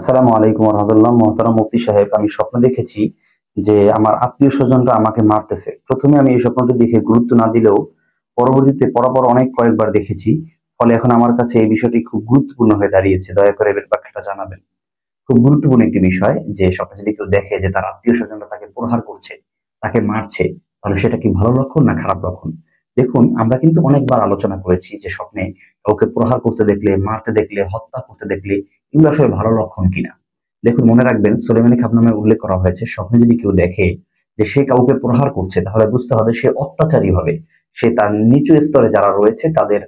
আসসালামু আলাইকুম রহমতুল্লাহ মোহতারাম মুফতি সাহেব আমি স্বপ্ন দেখেছি যে আমার আত্মীয় স্বজনরা আমাকে মারতেছে প্রথমে আমি এই স্বপ্নটি দেখে গুরুত্ব না দিলেও পরবর্তীতে পরপর অনেক কয়েকবার দেখেছি ফলে এখন আমার কাছে এই বিষয়টি খুব গুরুত্বপূর্ণ হয়ে দাঁড়িয়েছে দয়া করে এর ব্যাখ্যাটা জানাবেন খুব গুরুত্বপূর্ণ একটি বিষয় যে স্বপ্নে যদি কেউ দেখে যে তার আত্মীয় স্বজনরা তাকে প্রহার করছে তাকে মারছে তাহলে সেটা কি ভালো লক্ষণ না খারাপ লক্ষণ দেখুন আমরা কিন্তু অনেকবার আলোচনা করেছি যে স্বপ্নে কাউকে প্রহার করতে দেখলে মারতে দেখলে হত্যা করতে দেখলে এগুলো আসলে ভালো লক্ষণ কিনা দেখুন মনে রাখবেন সোলেমানি খাপ নামে উল্লেখ করা হয়েছে স্বপ্নে যদি কেউ দেখে যে সে কাউকে প্রহার করছে তাহলে বুঝতে হবে সে অত্যাচারী হবে সে তার নিচু স্তরে যারা রয়েছে তাদের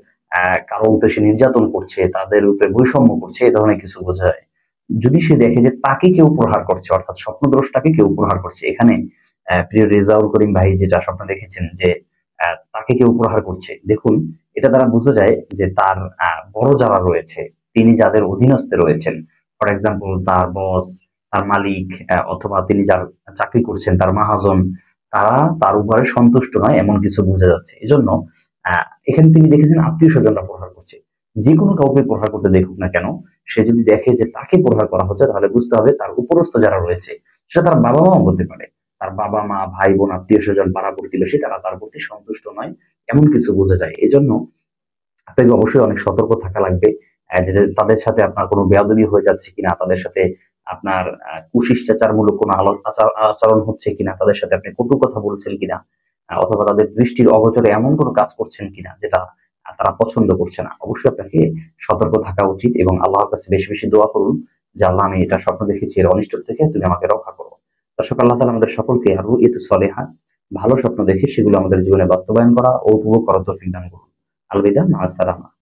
কারো উপরে সে নির্যাতন করছে তাদের উপরে বৈষম্য করছে এ ধরনের কিছু বোঝায় যদি সে দেখে যে তাকে কেউ প্রহার করছে অর্থাৎ স্বপ্নদ্রষ্টাকে কেউ প্রহার করছে এখানে প্রিয় রেজাউল করিম ভাই যেটা স্বপ্ন দেখেছেন যে তাকে কেউ প্রহার করছে দেখুন এটা দ্বারা বোঝা যায় যে তার বড় যারা রয়েছে তিনি যাদের অধীনস্থে রয়েছেন ফর এক্সাম্পল তার বস তার মালিক অথবা তিনি যার চাকরি করছেন তার মাহাজন তারা তার উপরে সন্তুষ্ট নয় এমন কিছু বোঝা যাচ্ছে এজন্য এখানে তিনি দেখেছেন আত্মীয় স্বজনরা প্রহার করছে যে কোনো কাউকে প্রহার করতে দেখুক না কেন সে যদি দেখে যে তাকে প্রহার করা হচ্ছে তাহলে বুঝতে হবে তার উপরস্থ যারা রয়েছে সেটা তার বাবা মাও হতে পারে তার বাবা মা ভাই বোন আত্মীয় স্বজন পাড়া প্রতিবেশী তারা তার প্রতি সন্তুষ্ট নয় এমন কিছু বোঝা যায় এজন্য আপনাকে অবশ্যই অনেক সতর্ক থাকা লাগবে তাদের সাথে আপনার কোনো বেয়াদবি হয়ে যাচ্ছে কিনা তাদের সাথে আপনার কুশিষ্টাচারমূলক কোনো আচরণ হচ্ছে কিনা তাদের সাথে আপনি কটু কথা বলছেন কিনা অথবা তাদের দৃষ্টির অগচরে এমন কোনো কাজ করছেন কিনা যেটা তারা পছন্দ করছে না অবশ্যই আপনাকে সতর্ক থাকা উচিত এবং আল্লাহর কাছে বেশি বেশি দোয়া করুন যে আল্লাহ আমি এটা স্বপ্ন দেখেছি এর অনিষ্ট থেকে তুমি আমাকে রক্ষা করো দর্শক আল্লাহ তালা আমাদের সকলকে আর রুয়েত সলেহা ভালো স্বপ্ন দেখে সেগুলো আমাদের জীবনে বাস্তবায়ন করা ও উপভোগ করার তো সিদ্ধান্ত করুন আলবিদা মা